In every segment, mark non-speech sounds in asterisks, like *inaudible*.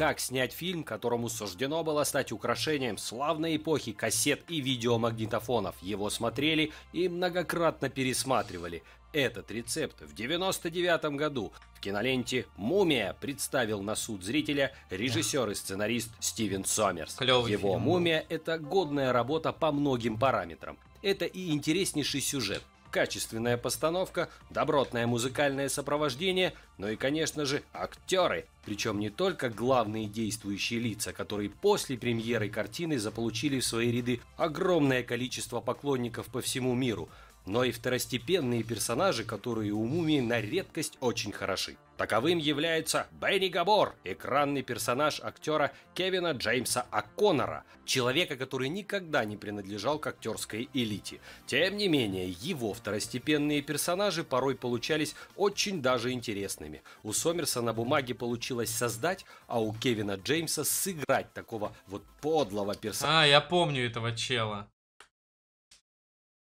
Как снять фильм, которому суждено было стать украшением славной эпохи кассет и видеомагнитофонов? Его смотрели и многократно пересматривали. Этот рецепт в 99 году в киноленте «Мумия» представил на суд зрителя режиссер и сценарист Стивен Сомерс. Клёвый Его фильм. «Мумия» — это годная работа по многим параметрам. Это и интереснейший сюжет, качественная постановка, добротное музыкальное сопровождение, но и, конечно же, актеры. Причем не только главные действующие лица, которые после премьеры картины заполучили в свои ряды огромное количество поклонников по всему миру, но и второстепенные персонажи, которые у Мумии на редкость очень хороши. Таковым является Бенни Габор, экранный персонаж актера Кевина Джеймса О'Коннора, человека, который никогда не принадлежал к актерской элите. Тем не менее, его второстепенные персонажи порой получались очень даже интересными. У Сомерса на бумаге получилось создать, а у Кевина Джеймса сыграть такого вот подлого персонажа. А, я помню этого чела.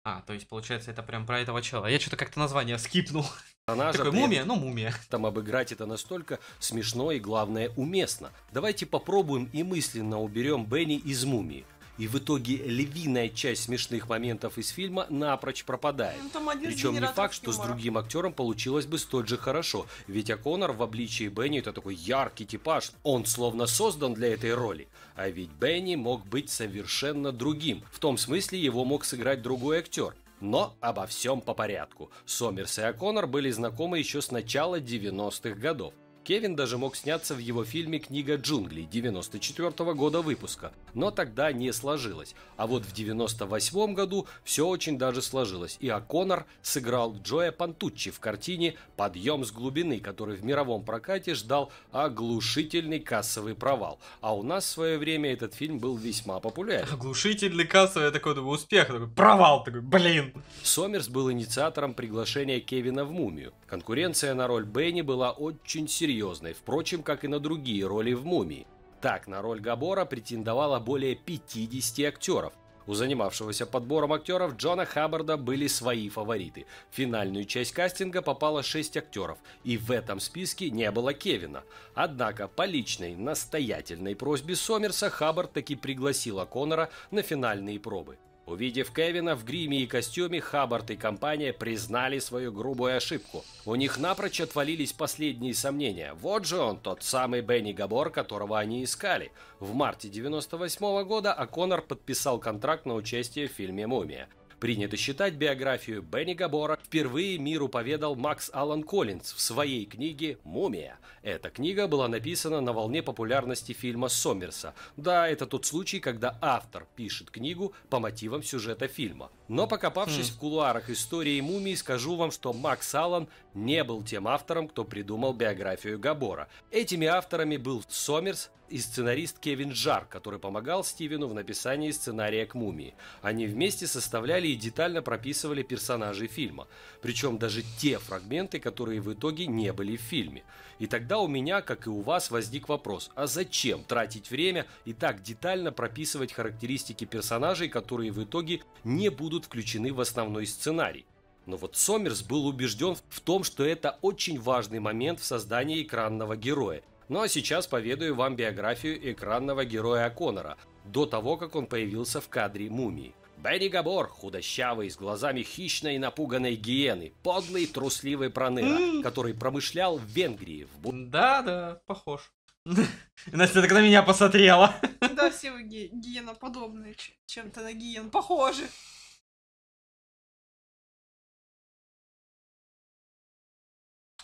А, то есть, получается, это прям про этого чела. Я что-то как-то название скипнул. Она Такой мумия, ну мумия. Там обыграть это настолько смешно и, главное, уместно. Давайте попробуем и мысленно уберем Бенни из мумии. И в итоге львиная часть смешных моментов из фильма напрочь пропадает. Ну, Причем не факт, что с другим актером получилось бы столь же хорошо. Ведь О'Коннор в обличии Бенни это такой яркий типаж. Он словно создан для этой роли. А ведь Бенни мог быть совершенно другим. В том смысле его мог сыграть другой актер. Но обо всем по порядку. Сомерс и О'Коннор были знакомы еще с начала 90-х годов – Кевин даже мог сняться в его фильме «Книга джунглей» 94 года выпуска, но тогда не сложилось. А вот в 98 году все очень даже сложилось, и О'Коннор сыграл Джоя Пантуччи в картине «Подъем с глубины», который в мировом прокате ждал оглушительный кассовый провал. А у нас в свое время этот фильм был весьма популярен. Оглушительный кассовый, я такой думаю, успех, такой провал, такой, блин. Сомерс был инициатором приглашения Кевина в «Мумию». Конкуренция на роль Бенни была очень серьезной серьезной, впрочем, как и на другие роли в «Мумии». Так, на роль Габора претендовало более 50 актеров. У занимавшегося подбором актеров Джона Хаббарда были свои фавориты. В финальную часть кастинга попало 6 актеров, и в этом списке не было Кевина. Однако по личной, настоятельной просьбе Сомерса Хаббард таки пригласила Коннора на финальные пробы. Увидев Кевина в гриме и костюме, Хаббард и компания признали свою грубую ошибку. У них напрочь отвалились последние сомнения. Вот же он, тот самый Бенни Габор, которого они искали. В марте 98 года О'Коннор подписал контракт на участие в фильме «Мумия». Принято считать биографию Бенни Габора впервые миру поведал Макс Аллан Коллинз в своей книге «Мумия». Эта книга была написана на волне популярности фильма Сомерса. Да, это тот случай, когда автор пишет книгу по мотивам сюжета фильма. Но хм. покопавшись хм. в кулуарах истории мумии, скажу вам, что Макс Аллан не был тем автором, кто придумал биографию Габора. Этими авторами был Сомерс и сценарист Кевин Жар, который помогал Стивену в написании сценария к «Мумии». Они вместе составляли и детально прописывали персонажей фильма, причем даже те фрагменты, которые в итоге не были в фильме. И тогда у меня, как и у вас, возник вопрос, а зачем тратить время и так детально прописывать характеристики персонажей, которые в итоге не будут будут включены в основной сценарий. Но вот Сомерс был убежден в том, что это очень важный момент в создании экранного героя. Ну а сейчас поведаю вам биографию экранного героя Конора до того, как он появился в кадре «Мумии». Бенни Габор, худощавый, с глазами хищной и напуганной гиены, подлый, трусливый проныра, который промышлял в Венгрии. В... Да-да, похож. *laughs* Настя так на меня посмотрела. Да, все вы ги гиеноподобные, чем-то на гиен похожи.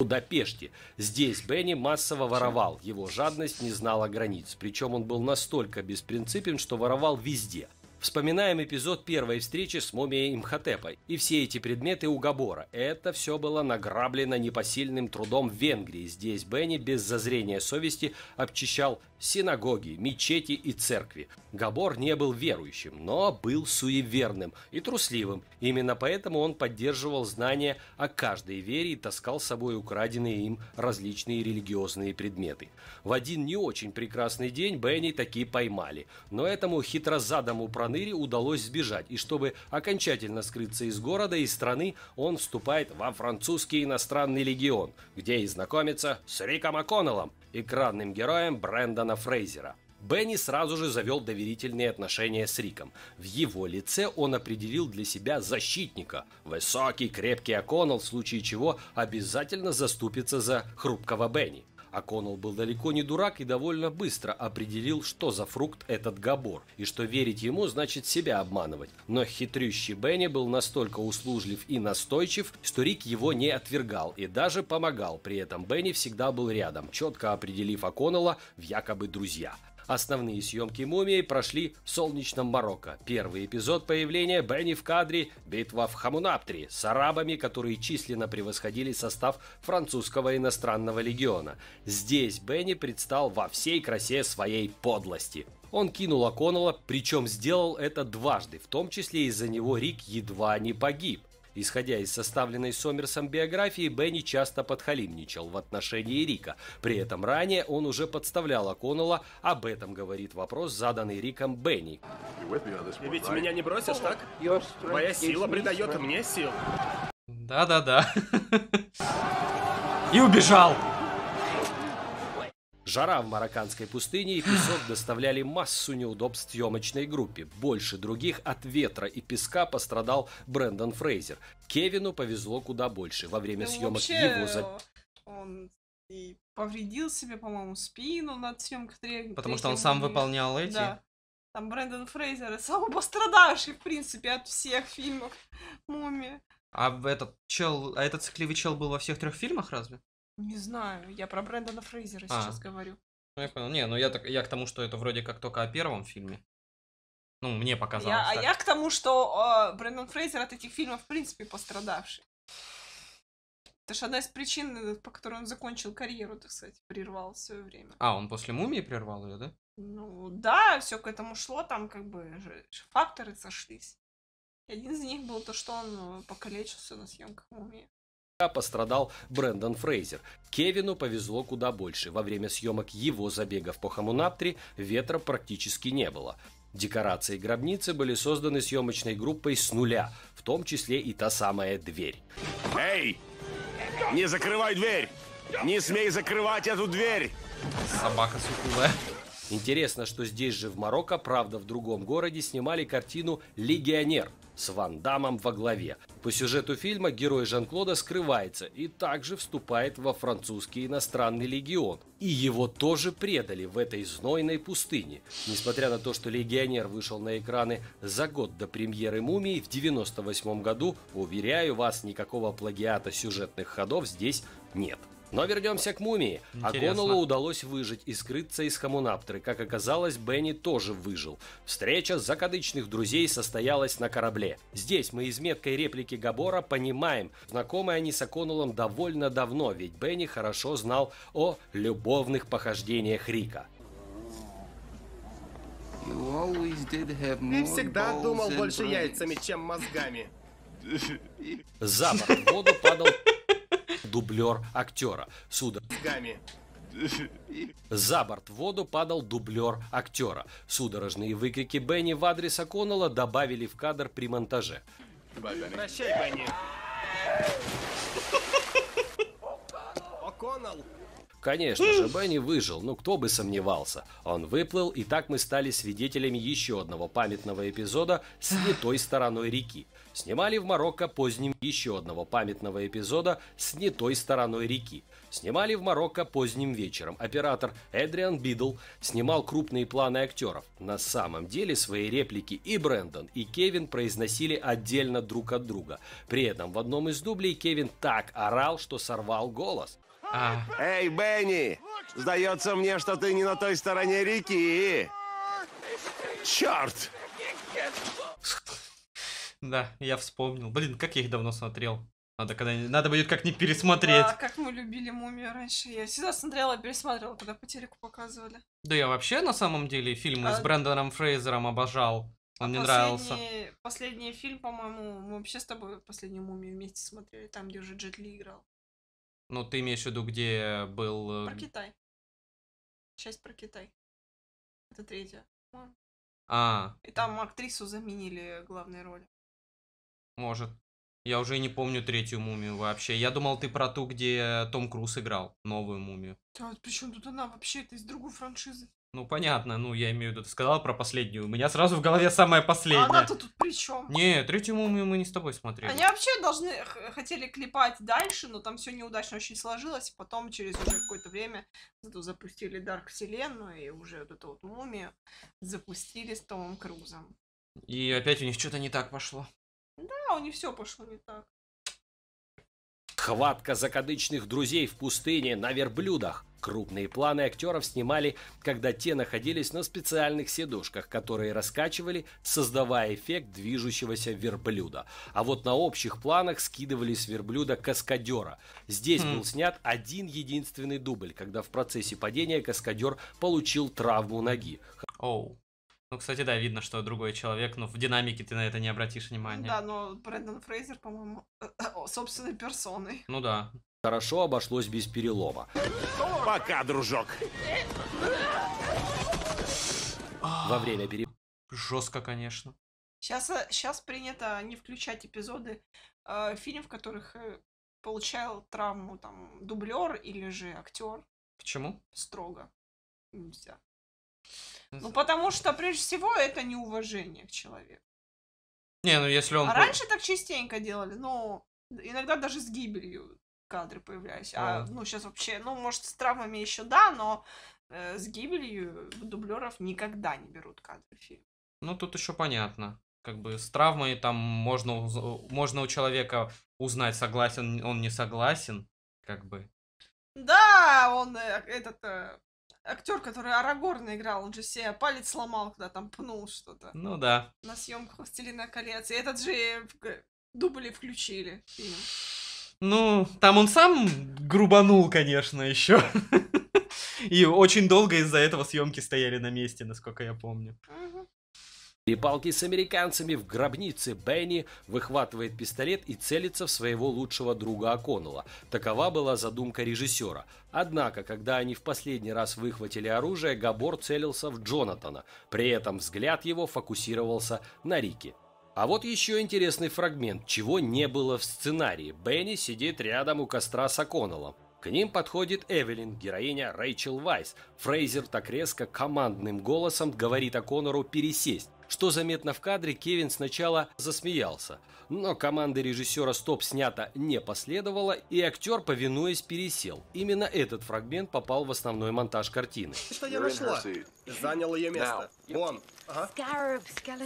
Будапеште. Здесь Бенни массово воровал. Его жадность не знала границ. Причем он был настолько беспринципен, что воровал везде – Вспоминаем эпизод первой встречи с мумией Имхотепа и все эти предметы у Габора. Это все было награблено непосильным трудом в Венгрии. Здесь Бенни без зазрения совести обчищал синагоги, мечети и церкви. Габор не был верующим, но был суеверным и трусливым. Именно поэтому он поддерживал знания о каждой вере и таскал с собой украденные им различные религиозные предметы. В один не очень прекрасный день Бенни таки поймали, но этому хитрозадому проносу Маныре удалось сбежать, и чтобы окончательно скрыться из города и страны, он вступает во французский иностранный легион, где и знакомится с Риком О'Коннеллом, экранным героем Брэндона Фрейзера. Бенни сразу же завел доверительные отношения с Риком. В его лице он определил для себя защитника. Высокий, крепкий О'Коннелл, в случае чего обязательно заступится за хрупкого Бенни. О'Коннелл был далеко не дурак и довольно быстро определил, что за фрукт этот габор, и что верить ему значит себя обманывать. Но хитрющий Бенни был настолько услужлив и настойчив, что Рик его не отвергал и даже помогал. При этом Бенни всегда был рядом, четко определив О'Коннелла в якобы друзья. Основные съемки «Мумии» прошли в солнечном Марокко. Первый эпизод появления Бенни в кадре – битва в Хамунаптри с арабами, которые численно превосходили состав французского иностранного легиона. Здесь Бенни предстал во всей красе своей подлости. Он кинул Аконола, причем сделал это дважды, в том числе из-за него Рик едва не погиб. Исходя из составленной Сомерсом биографии, Бенни часто подхалимничал в отношении Рика. При этом ранее он уже подставлял О'Коннелла. Об этом говорит вопрос, заданный Риком Бенни. Ты ведь меня не бросишь, так? Моя сила придает мне сил. Да-да-да. *laughs* И убежал. Жара в марокканской пустыне и песок *gasps* доставляли массу неудобств съемочной группе. Больше других от ветра и песка пострадал Брэндон Фрейзер. Кевину повезло куда больше. Во время ну, съемок вообще, его... За... Он и повредил себе, по-моему, спину над съемкой третьего. Потому что он сам выполнял эти. Да. Там Брэндон Фрейзер, самый пострадавший, в принципе, от всех фильмов Муми. А этот чел, а этот цикливый чел был во всех трех фильмах, разве? Не знаю, я про Брэндона Фрейзера а. сейчас говорю. Ну, я понял. Не, ну я, так, я к тому, что это вроде как только о первом фильме. Ну, мне показалось. Я, а так. а я к тому, что э, Брэндон Фрейзер от этих фильмов, в принципе, пострадавший. Это же одна из причин, э, по которой он закончил карьеру, так сказать, прервал в свое время. А, он после мумии прервал ее, да? Ну да, все к этому шло, там как бы факторы сошлись. И один из них был то, что он э, покалечился на съемках мумии пострадал Брэндон Фрейзер. Кевину повезло куда больше. Во время съемок его забегов по Хамунаптри ветра практически не было. Декорации гробницы были созданы съемочной группой с нуля, в том числе и та самая дверь. Эй! Не закрывай дверь! Не смей закрывать эту дверь! Собака сукулая. Интересно, что здесь же в Марокко, правда в другом городе, снимали картину «Легионер» с Ван Дамом во главе. По сюжету фильма герой Жан-Клода скрывается и также вступает во французский иностранный легион. И его тоже предали в этой знойной пустыне. Несмотря на то, что легионер вышел на экраны за год до премьеры «Мумии» в 98 году, уверяю вас, никакого плагиата сюжетных ходов здесь нет. Но вернемся к мумии. Интересно. Агонулу удалось выжить и скрыться из Хамунаптеры. Как оказалось, Бенни тоже выжил. Встреча с закадычных друзей состоялась на корабле. Здесь мы из меткой реплики Габора понимаем, знакомы они с Аконулом довольно давно, ведь Бенни хорошо знал о любовных похождениях Рика. Ты всегда думал больше яйцами, чем мозгами. Запах в воду падал дублер актера. Суда. За борт в воду падал дублер актера. Судорожные выкрики Бенни в адрес О'Коннелла добавили в кадр при монтаже. Прощай, Бенни. О'Коннелл! Конечно же, Бенни выжил, ну кто бы сомневался. Он выплыл, и так мы стали свидетелями еще одного памятного эпизода с не той стороной реки. Снимали в Марокко поздним еще одного памятного эпизода с не той стороной реки. Снимали в Марокко поздним вечером. Оператор Эдриан Бидл снимал крупные планы актеров. На самом деле свои реплики и Брэндон, и Кевин произносили отдельно друг от друга. При этом в одном из дублей Кевин так орал, что сорвал голос. А. Эй, Бенни, сдается мне, что ты не на той стороне реки. Черт! Да, я вспомнил. Блин, как я их давно смотрел. Надо, когда надо будет как-нибудь пересмотреть. Да, как мы любили мумию раньше. Я всегда смотрела, пересматривала, когда по телеку показывали. Да я вообще на самом деле фильмы а... с Брэндоном Фрейзером обожал. Он а мне нравился. Последний фильм, по-моему, мы вообще с тобой последнюю мумию вместе смотрели, там, где уже Джет Ли играл. Ну, ты имеешь в виду, где был... Э, про Китай. Часть про Китай. Это третья. А. И там актрису заменили главной роли. Может. Я уже не помню третью мумию вообще. Я думал, ты про ту, где Том Круз играл, новую мумию. Да, вот причем тут она вообще, это из другой франшизы. Ну, понятно, ну, я имею в виду, ты сказала про последнюю. У меня сразу в голове самая а последняя. А она-то тут при чем? Не, третью мумию мы не с тобой смотрели. Они вообще должны, хотели клепать дальше, но там все неудачно очень сложилось. Потом через уже какое-то время зато запустили Дарк Вселенную и уже вот эту вот мумию запустили с Томом Крузом. И опять у них что-то не так пошло. Да, у них все пошло не так. Хватка закадычных друзей в пустыне на верблюдах. Крупные планы актеров снимали, когда те находились на специальных сидушках, которые раскачивали, создавая эффект движущегося верблюда. А вот на общих планах скидывали с верблюда каскадера. Здесь хм. был снят один единственный дубль, когда в процессе падения каскадер получил травму ноги. Oh. Ну, кстати, да, видно, что другой человек, но ну, в динамике ты на это не обратишь ну внимания. Да, но Брэндон Фрейзер, по-моему, э, собственной персоной. Ну да. Хорошо обошлось без перелома. Пока, дружок. Во время пере... Жестко, конечно. Сейчас, сейчас э, принято не включать эпизоды э, фильм, в которых э, получал травму там дублер или же актер. Почему? Строго. Нельзя. Ну, потому что, прежде всего, это неуважение к человеку. Не, ну если он... А раньше так частенько делали, но ну, иногда даже с гибелью кадры появлялись. А, а ну, сейчас вообще, ну, может, с травмами еще да, но э, с гибелью дублеров никогда не берут кадры фильм. Ну, тут еще понятно. Как бы с травмой там можно, можно у человека узнать, согласен он, не согласен, как бы. Да, он э, этот э, актер, который Арагорна играл, он же себе палец сломал, когда там пнул что-то. Ну да. На съемках «Властелина колец». И этот же э, э, дубли включили фильм. Ну, там он сам грубанул, конечно, еще. *laughs* И очень долго из-за этого съемки стояли на месте, насколько я помню. Угу. Перепалки с американцами в гробнице Бенни выхватывает пистолет и целится в своего лучшего друга Аконула. Такова была задумка режиссера. Однако, когда они в последний раз выхватили оружие, Габор целился в Джонатана. При этом взгляд его фокусировался на Рике. А вот еще интересный фрагмент, чего не было в сценарии. Бенни сидит рядом у костра с Аконулом. К ним подходит Эвелин, героиня Рэйчел Вайс. Фрейзер так резко командным голосом говорит О'Коннору пересесть. Что заметно в кадре, Кевин сначала засмеялся. Но команды режиссера «Стоп» снято не последовало, и актер, повинуясь, пересел. Именно этот фрагмент попал в основной монтаж картины. Что я нашла? Занял ее место. Вон, Ага.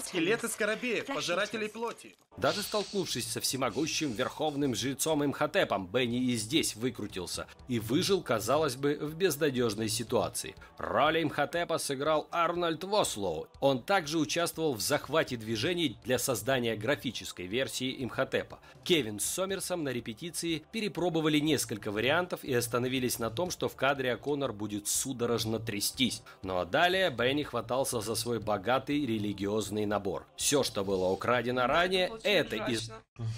Скелеты скоробеев, пожирателей плоти. Даже столкнувшись со всемогущим верховным жрецом Имхотепом, Бенни и здесь выкрутился и выжил, казалось бы, в безнадежной ситуации. Роль Имхотепа сыграл Арнольд Вослоу. Он также участвовал в захвате движений для создания графической версии Имхотепа. Кевин с Сомерсом на репетиции перепробовали несколько вариантов и остановились на том, что в кадре Конор будет судорожно трястись. Ну а далее Бенни хватался за свой багаж богатый религиозный набор. Все, что было украдено ну, ранее, это, это из...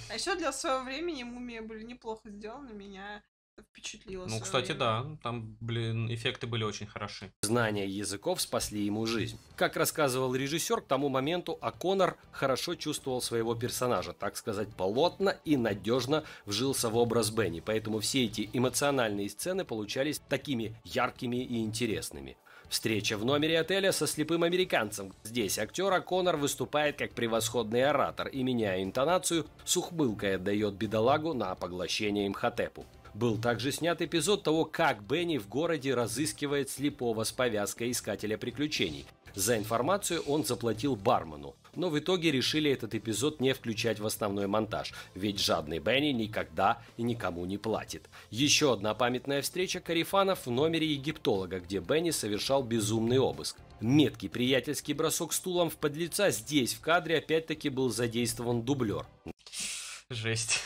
А еще для своего времени мумии были неплохо сделаны, меня впечатлило. Ну, кстати, время. да, там, блин, эффекты были очень хороши. Знания языков спасли ему жизнь. Как рассказывал режиссер, к тому моменту Аконор хорошо чувствовал своего персонажа, так сказать, полотно и надежно вжился в образ Бенни, поэтому все эти эмоциональные сцены получались такими яркими и интересными. Встреча в номере отеля со слепым американцем. Здесь актера Конор выступает как превосходный оратор и, меняя интонацию, с ухмылкой отдает бедолагу на поглощение имхотепу. Был также снят эпизод того, как Бенни в городе разыскивает слепого с повязкой искателя приключений, за информацию он заплатил бармену, но в итоге решили этот эпизод не включать в основной монтаж, ведь жадный Бенни никогда и никому не платит. Еще одна памятная встреча Карифанов в номере египтолога, где Бенни совершал безумный обыск. Меткий приятельский бросок стулом в подлеца здесь в кадре опять-таки был задействован дублер. Жесть.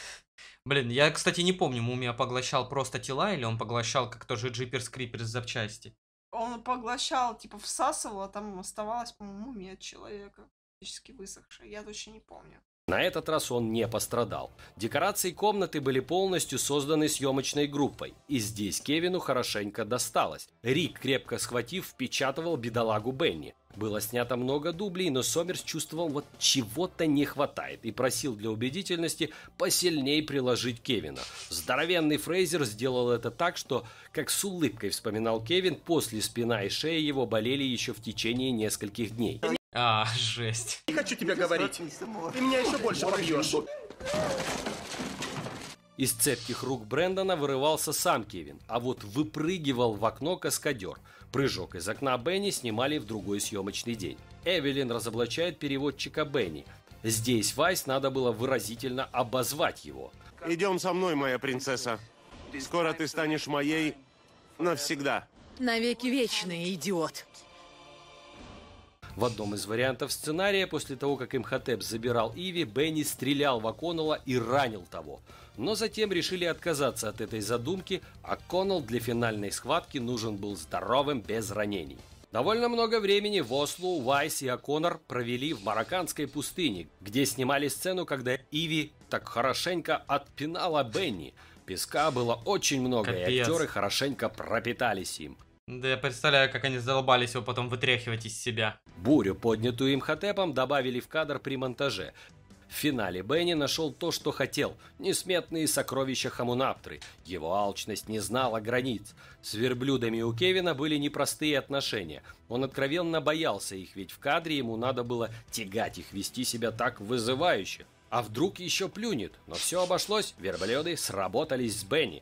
Блин, я, кстати, не помню, Мумия поглощал просто тела или он поглощал как тоже джипер-скрипер с запчасти он поглощал, типа всасывал, а там оставалось, по-моему, мумия человека. Практически высохшая. Я точно не помню. На этот раз он не пострадал. Декорации комнаты были полностью созданы съемочной группой, и здесь Кевину хорошенько досталось. Рик, крепко схватив, впечатывал бедолагу Бенни. Было снято много дублей, но Сомерс чувствовал, вот чего-то не хватает, и просил для убедительности посильней приложить Кевина. Здоровенный Фрейзер сделал это так, что, как с улыбкой вспоминал Кевин, после спина и шея его болели еще в течение нескольких дней. А, жесть. Не хочу тебе говорить. Ты меня еще больше побьешь. Из цепких рук Брэндона вырывался сам Кевин, а вот выпрыгивал в окно каскадер. Прыжок из окна Бенни снимали в другой съемочный день. Эвелин разоблачает переводчика Бенни. Здесь Вайс надо было выразительно обозвать его. «Идем со мной, моя принцесса. Скоро ты станешь моей навсегда». «Навеки вечный, идиот!» В одном из вариантов сценария, после того, как Имхотеп забирал Иви, Бенни стрелял в Аконнелла и ранил того. Но затем решили отказаться от этой задумки, а Коннелл для финальной схватки нужен был здоровым без ранений. Довольно много времени Вослу, Вайс и О'Коннор провели в марокканской пустыне, где снимали сцену, когда Иви так хорошенько отпинала Бенни. Песка было очень много, Капец. и актеры хорошенько пропитались им. Да я представляю, как они задолбались его потом вытряхивать из себя. Бурю, поднятую им хатепом, добавили в кадр при монтаже. В финале Бенни нашел то, что хотел – несметные сокровища Хамунаптры. Его алчность не знала границ. С верблюдами у Кевина были непростые отношения. Он откровенно боялся их, ведь в кадре ему надо было тягать их, вести себя так вызывающе. А вдруг еще плюнет? Но все обошлось, верблюды сработались с Бенни.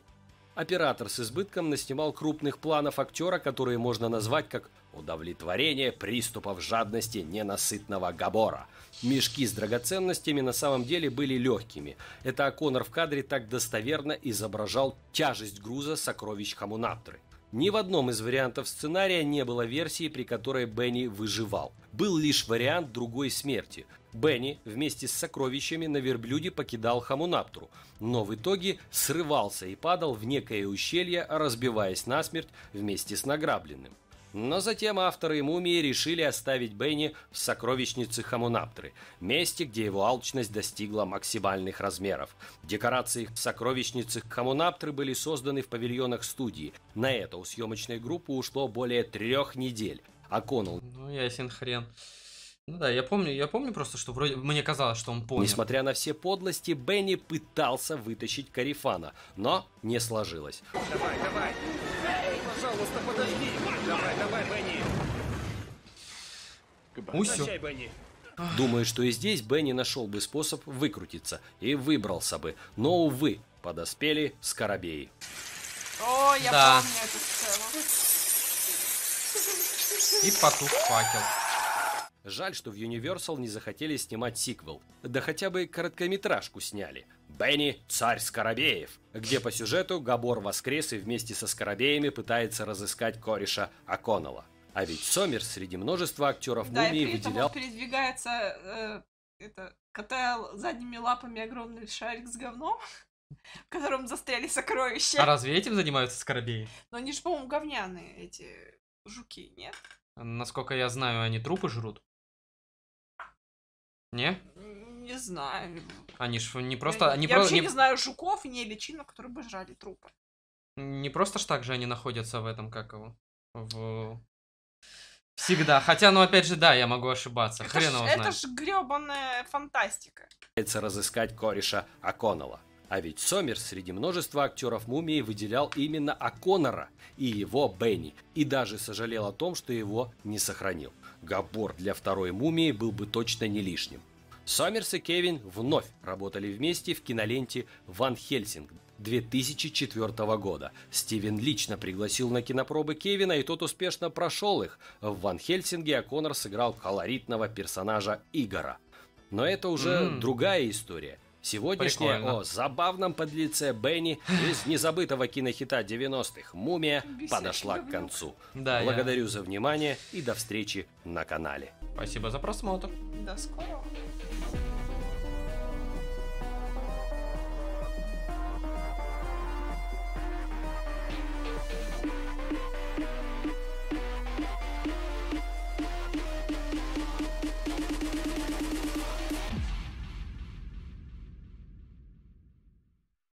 Оператор с избытком наснимал крупных планов актера, которые можно назвать как удовлетворение приступов жадности ненасытного Габора. Мешки с драгоценностями на самом деле были легкими. Это Аконор в кадре так достоверно изображал тяжесть груза сокровищ Хамунаптры. Ни в одном из вариантов сценария не было версии, при которой Бенни выживал. Был лишь вариант другой смерти – Бенни вместе с сокровищами на верблюде покидал Хамунаптру, но в итоге срывался и падал в некое ущелье, разбиваясь насмерть вместе с награбленным. Но затем авторы мумии решили оставить Бенни в сокровищнице Хамунаптры, месте, где его алчность достигла максимальных размеров. Декорации сокровищницы Хамунаптры были созданы в павильонах студии. На это у съемочной группы ушло более трех недель. А Коннелл... Ну, ясен хрен. Ну да, я помню, я помню просто, что вроде мне казалось, что он понял. Несмотря на все подлости, Бенни пытался вытащить Карифана, но не сложилось. Давай, давай! Эй, пожалуйста, подожди! Давай, давай, Бенни! Усё. Думаю, что и здесь Бенни нашел бы способ выкрутиться и выбрался бы. Но, увы, подоспели скоробеи. О, я да. помню эту сцену. И потух факел. Жаль, что в Universal не захотели снимать сиквел. Да хотя бы короткометражку сняли. «Бенни – царь Скоробеев», где по сюжету Габор воскрес и вместе со Скоробеями пытается разыскать кореша Аконнелла. А ведь Сомер среди множества актеров да, мумии и выделял... он передвигается, э, это, катая задними лапами огромный шарик с говном, в котором застряли сокровища. А разве этим занимаются Скоробеи? Но они же, по-моему, говняные, эти жуки, нет? Насколько я знаю, они трупы жрут. Не? Не знаю. Они ж не просто... Я, они я про... вообще не... не знаю жуков, и не личинок, которые бы жрали трупы. Не просто ж так же они находятся в этом, как его? В... Всегда. Хотя, ну опять же, да, я могу ошибаться. Это Хрен его знает. Это ж гребаная фантастика. Пытается ...разыскать кореша Аконнелла. А ведь Сомерс среди множества актеров «Мумии» выделял именно Аконора и его Бенни, и даже сожалел о том, что его не сохранил. Габор для второй мумии был бы точно не лишним. Сомерс и Кевин вновь работали вместе в киноленте «Ван Хельсинг» 2004 года. Стивен лично пригласил на кинопробы Кевина, и тот успешно прошел их. В «Ван Хельсинге» О'Коннор сыграл колоритного персонажа Игора. Но это уже mm-hmm. другая история – Сегодняшнее о забавном подлеце Бенни из незабытого кинохита 90-х «Мумия» подошла к концу. Да, Благодарю я... за внимание и до встречи на канале. Спасибо за просмотр. До скорого.